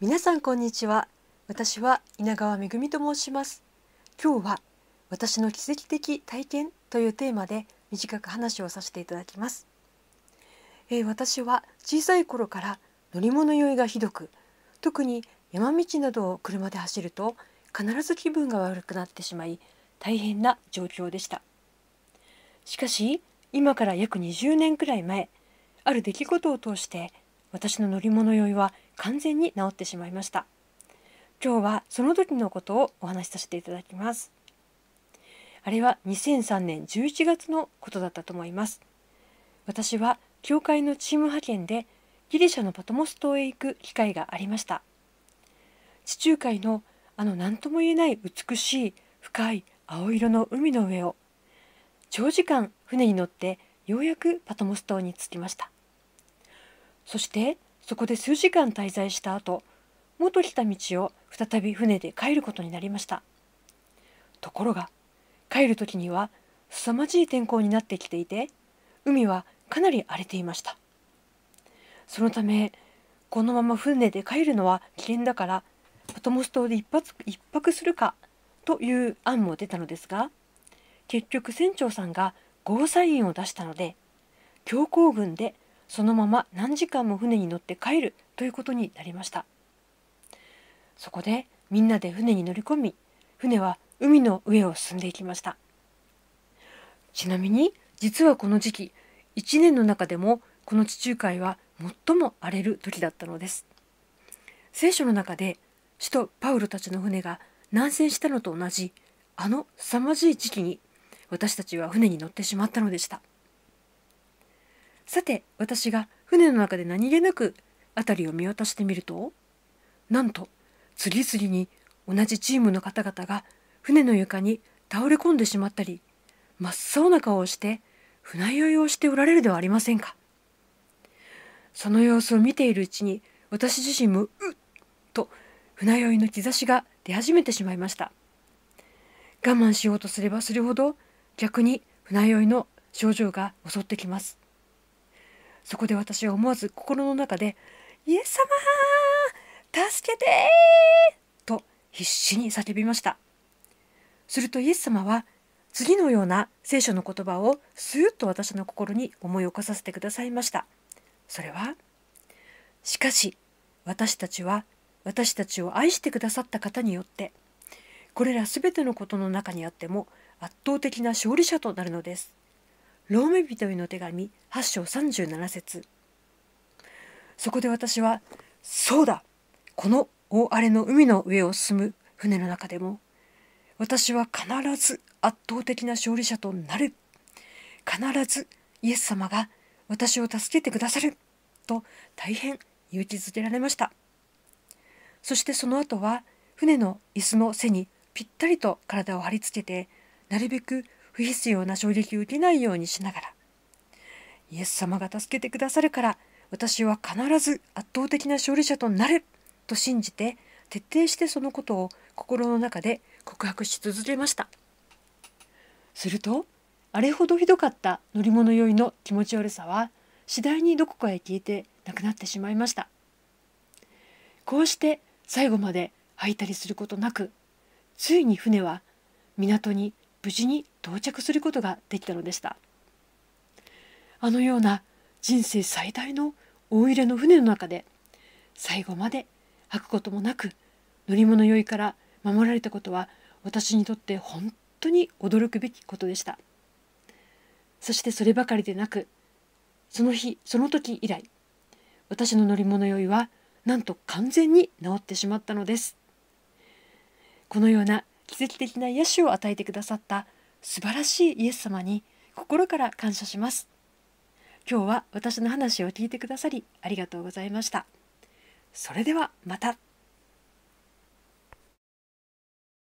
皆さんこんにちは私は稲川めと申します今日は私の奇跡的体験というテーマで短く話をさせていただきます、えー、私は小さい頃から乗り物酔いがひどく特に山道などを車で走ると必ず気分が悪くなってしまい大変な状況でしたしかし今から約20年くらい前ある出来事を通して私の乗り物酔いは完全に治ってしまいました今日はその時のことをお話しさせていただきますあれは2003年11月のことだったと思います私は教会のチーム派遣でギリシャのパトモス島へ行く機会がありました地中海のあの何とも言えない美しい深い青色の海の上を長時間船に乗ってようやくパトモス島に着きましたそしてそこで数時間滞在した後元来た道を再び船で帰ることになりましたところが帰る時には凄まじい天候になってきていて海はかなり荒れていましたそのためこのまま船で帰るのは危険だからポトモス島で一発一泊するかという案も出たのですが結局船長さんがゴーサインを出したので強行軍でそのまま何時間も船に乗って帰るということになりましたそこでみんなで船に乗り込み船は海の上を進んでいきましたちなみに実はこの時期1年の中でもこの地中海は最も荒れる時だったのです聖書の中で首都パウロたちの船が南遷したのと同じあの凄まじい時期に私たちは船に乗ってしまったのでした。さて私が船の中で何気なく辺りを見渡してみるとなんと次々に同じチームの方々が船の床に倒れ込んでしまったり真っ青な顔をして船酔いをしておられるではありませんかその様子を見ているうちに私自身もうっと船酔いの兆しが出始めてしまいました我慢しようとすればするほど逆に船酔いの症状が襲ってきますそこで私は思わず心の中で「イエス様助けてと必死に叫びましたするとイエス様は次のような聖書の言葉をスーッと私の心に思い起こさせてくださいましたそれは「しかし私たちは私たちを愛してくださった方によってこれら全てのことの中にあっても圧倒的な勝利者となるのです」ローメ人への手紙8章37節そこで私は「そうだこの大荒れの海の上を進む船の中でも私は必ず圧倒的な勝利者となる必ずイエス様が私を助けてくださる」と大変勇気づけられましたそしてその後は船の椅子の背にぴったりと体を貼り付けてなるべく不必要な衝撃を受けないようにしながらイエス様が助けてくださるから私は必ず圧倒的な勝利者となると信じて徹底してそのことを心の中で告白し続けましたするとあれほどひどかった乗り物酔いの気持ち悪さは次第にどこかへ消えてなくなってしまいましたこうして最後まで吐いたりすることなくついに船は港に無事に到着することができたのでしたあのような人生最大の大入れの船の中で最後まで吐くこともなく乗り物酔いから守られたことは私にとって本当に驚くべきことでしたそしてそればかりでなくその日その時以来私の乗り物酔いはなんと完全に治ってしまったのですこのような奇跡的な癒しを与えてくださった素晴らしいイエス様に心から感謝します今日は私の話を聞いてくださりありがとうございましたそれではまた